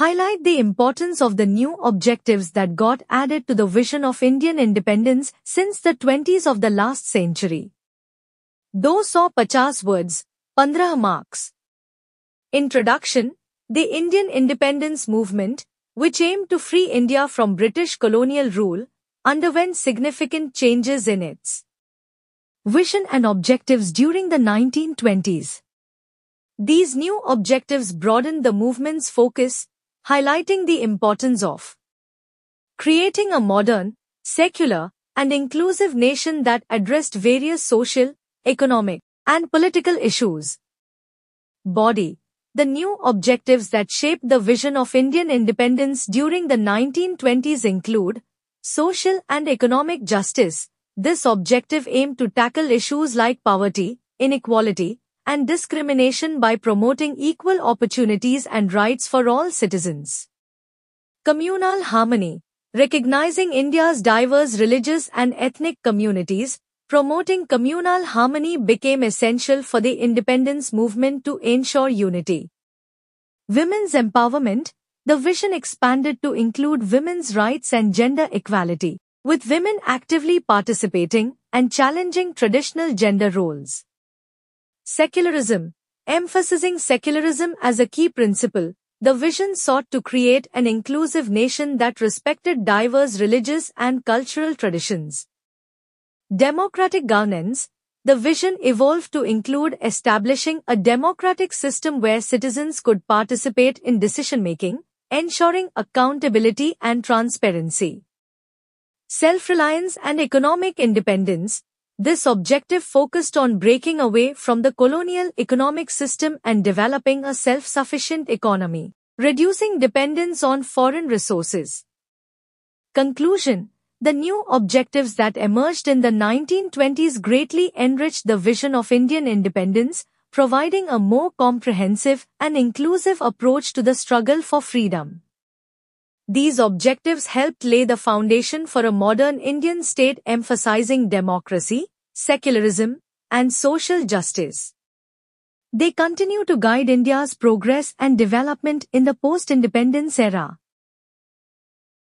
highlight the importance of the new objectives that got added to the vision of Indian independence since the 20s of the last century. Those saw 50 words, 15 marks. Introduction The Indian independence movement, which aimed to free India from British colonial rule, underwent significant changes in its vision and objectives during the 1920s. These new objectives broadened the movement's focus highlighting the importance of creating a modern, secular, and inclusive nation that addressed various social, economic, and political issues. Body the new objectives that shaped the vision of Indian independence during the 1920s include social and economic justice. This objective aimed to tackle issues like poverty, inequality, and discrimination by promoting equal opportunities and rights for all citizens. Communal harmony, recognizing India's diverse religious and ethnic communities, promoting communal harmony became essential for the independence movement to ensure unity. Women's empowerment, the vision expanded to include women's rights and gender equality, with women actively participating and challenging traditional gender roles. Secularism. Emphasizing secularism as a key principle, the vision sought to create an inclusive nation that respected diverse religious and cultural traditions. Democratic governance. The vision evolved to include establishing a democratic system where citizens could participate in decision making, ensuring accountability and transparency. Self-reliance and economic independence. This objective focused on breaking away from the colonial economic system and developing a self-sufficient economy, reducing dependence on foreign resources. Conclusion The new objectives that emerged in the 1920s greatly enriched the vision of Indian independence, providing a more comprehensive and inclusive approach to the struggle for freedom. These objectives helped lay the foundation for a modern Indian state emphasizing democracy, secularism, and social justice. They continue to guide India's progress and development in the post-independence era.